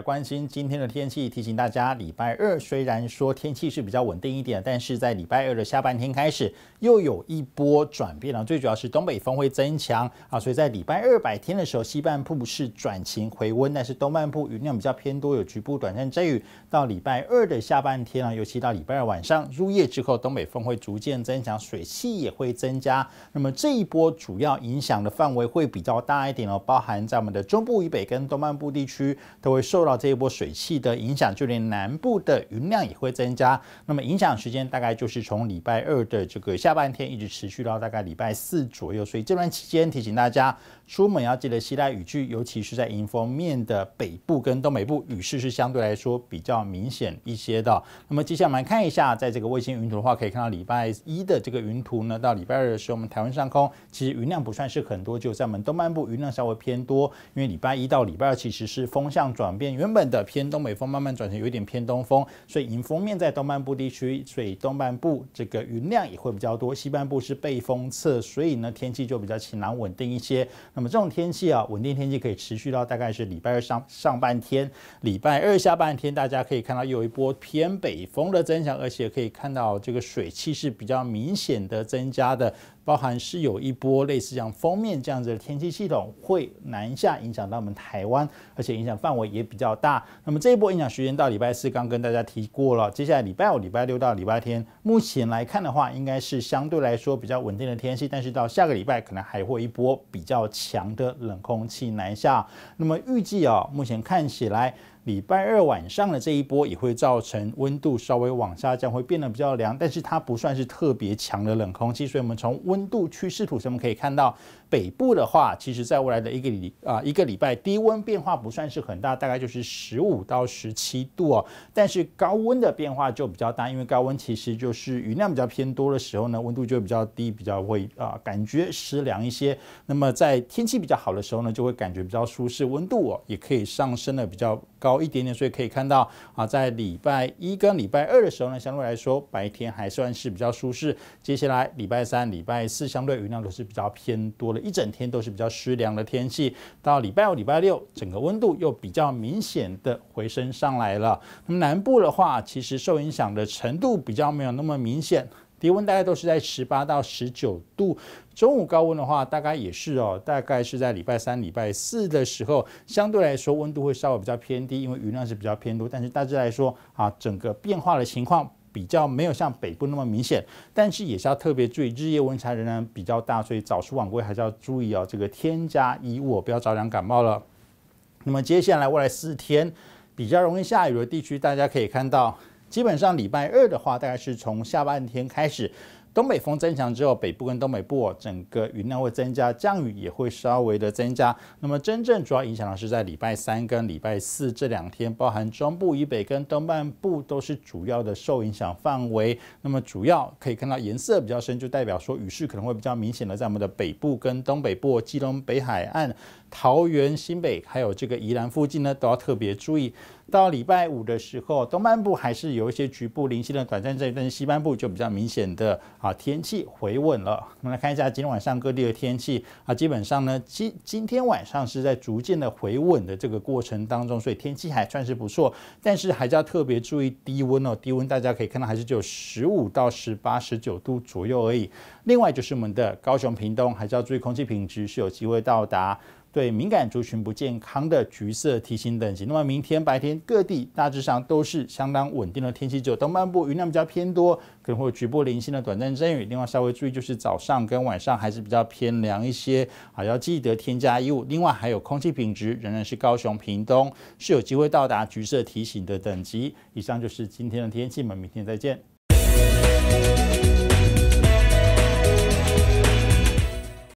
关心今天的天气，提醒大家，礼拜二虽然说天气是比较稳定一点，但是在礼拜二的下半天开始又有一波转变了。最主要是东北风会增强啊，所以在礼拜二白天的时候，西半部是转晴回温，但是东半部雨量比较偏多，有局部短暂阵雨。到礼拜二的下半天啊，尤其到礼拜二晚上入夜之后，东北风会逐渐增强，水汽也会增加。那么这一波主要影响的范围会比较大一点哦，包含在我们的中部以北跟东半部地区都会受。到这一波水汽的影响，就连南部的云量也会增加。那么影响时间大概就是从礼拜二的这个下半天一直持续到大概礼拜四左右。所以这段期间提醒大家出门要记得携带雨具，尤其是在迎风面的北部跟东北部雨势是相对来说比较明显一些的。那么接下来看一下，在这个卫星云图的话，可以看到礼拜一的这个云图呢，到礼拜二的时候，我们台湾上空其实云量不算是很多，就在我们东半部云量稍微偏多。因为礼拜一到礼拜二其实是风向转变。原本的偏东北风慢慢转成有一点偏东风，所以迎风面在东半部地区，所以东半部这个云量也会比较多。西半部是背风侧，所以呢天气就比较晴朗稳定一些。那么这种天气啊，稳定天气可以持续到大概是礼拜二上上半天，礼拜二下半天，大家可以看到又有一波偏北风的增强，而且可以看到这个水汽是比较明显的增加的。包含是有一波类似像封面这样子的天气系统会南下影响到我们台湾，而且影响范围也比较大。那么这一波影响时间到礼拜四，刚跟大家提过了。接下来礼拜五、礼拜六到礼拜天，目前来看的话，应该是相对来说比较稳定的天气。但是到下个礼拜，可能还会一波比较强的冷空气南下。那么预计啊，目前看起来。礼拜二晚上的这一波也会造成温度稍微往下降，会变得比较凉，但是它不算是特别强的冷空气。所以，我们从温度趋势图上面可以看到，北部的话，其实在未来的一个礼啊一个礼拜，低温变化不算是很大，大概就是十五到十七度哦。但是高温的变化就比较大，因为高温其实就是雨量比较偏多的时候呢，温度就比较低，比较会啊感觉湿凉一些。那么在天气比较好的时候呢，就会感觉比较舒适，温度哦也可以上升的比较。高一点点，所以可以看到啊，在礼拜一跟礼拜二的时候呢，相对来说白天还算是比较舒适。接下来礼拜三、礼拜四，相对云量都是比较偏多的，一整天都是比较湿凉的天气。到礼拜五、礼拜六，整个温度又比较明显的回升上来了。那么南部的话，其实受影响的程度比较没有那么明显。低温大概都是在十八到十九度，中午高温的话，大概也是哦，大概是在礼拜三、礼拜四的时候，相对来说温度会稍微比较偏低，因为雨量是比较偏多。但是大致来说啊，整个变化的情况比较没有像北部那么明显，但是也是要特别注意日夜温差仍然比较大，所以早出晚归还是要注意哦，这个添加衣物，不要着凉感冒了。那么接下来未来四天比较容易下雨的地区，大家可以看到。基本上礼拜二的话，大概是从下半天开始，东北风增强之后，北部跟东北部整个云量会增加，降雨也会稍微的增加。那么真正主要影响的是在礼拜三跟礼拜四这两天，包含中部以北跟东半部都是主要的受影响范围。那么主要可以看到颜色比较深，就代表说雨势可能会比较明显的在我们的北部跟东北部，基隆北海岸、桃园新北，还有这个宜兰附近呢，都要特别注意。到礼拜五的时候，东半部还是有一些局部零星的短暂阵雨，但是西半部就比较明显的啊天气回稳了。我们来看一下今天晚上各地的天气啊，基本上呢今今天晚上是在逐渐的回稳的这个过程当中，所以天气还算是不错，但是还是要特别注意低温哦。低温大家可以看到还是只有十五到十八、十九度左右而已。另外就是我们的高雄、屏东，还是要注意空气品质是有机会到达。对敏感族群不健康的橘色提醒等级。那么明天白天各地大致上都是相当稳定的天气，只有东半部云量比较偏多，可能会有局部零星的短暂阵雨。另外稍微注意就是早上跟晚上还是比较偏凉一些，啊，要记得添加衣物。另外还有空气品质仍然是高雄、屏东是有机会到达橘色提醒的等级。以上就是今天的天气，们明天再见。